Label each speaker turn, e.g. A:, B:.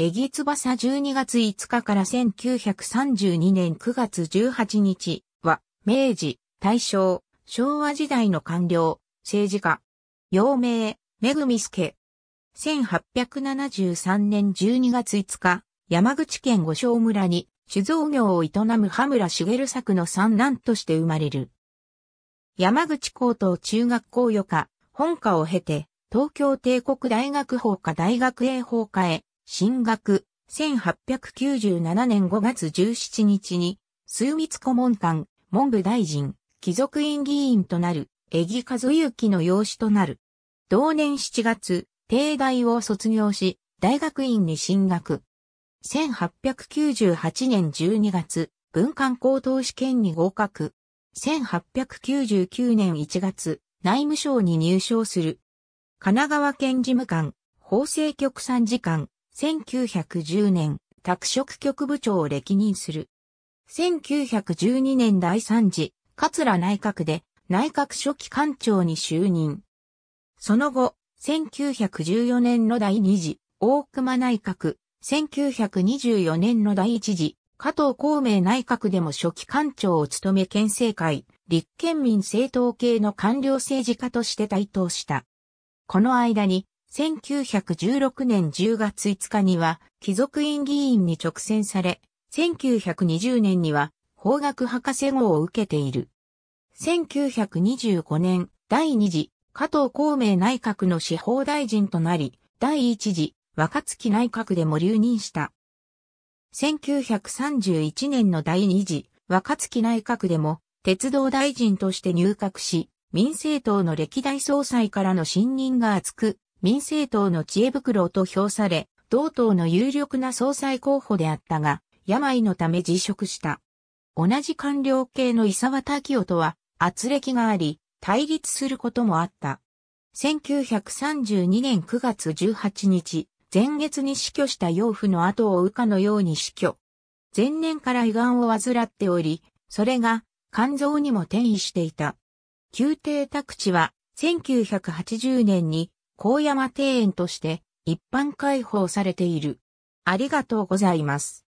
A: えぎつばさ12月5日から1932年9月18日は、明治、大正、昭和時代の官僚、政治家。陽明、めぐみすけ。1873年12月5日、山口県五所村に酒造業を営む羽村茂作の三男として生まれる。山口高等中学校予科、本科を経て、東京帝国大学法科大学英法科へ進学、1897年5月17日に、数密顧問官、文部大臣、貴族院議員となる、江木和幸の養子となる。同年7月、帝大を卒業し、大学院に進学。1898年12月、文官高等試験に合格。1899年1月、内務省に入省する。神奈川県事務官、法制局参事官、1910年、拓殖局部長を歴任する。1912年第3次、桂内閣で内閣初期官庁に就任。その後、1914年の第2次、大熊内閣、1924年の第1次、加藤孔明内閣でも初期官庁を務め県政会、立憲民政党系の官僚政治家として台頭した。この間に1916年10月5日には貴族院議員に直選され、1920年には法学博士号を受けている。1925年、第2次加藤孔明内閣の司法大臣となり、第1次若月内閣でも留任した。1931年の第2次若月内閣でも鉄道大臣として入閣し、民政党の歴代総裁からの信任が厚く、民政党の知恵袋と評され、同党の有力な総裁候補であったが、病のため辞職した。同じ官僚系の伊沢滝夫とは、圧力があり、対立することもあった。1932年9月18日、前月に死去した養父の後を追うかのように死去。前年から胃がんを患っており、それが肝臓にも転移していた。宮廷宅地は1980年に高山庭園として一般開放されている。ありがとうございます。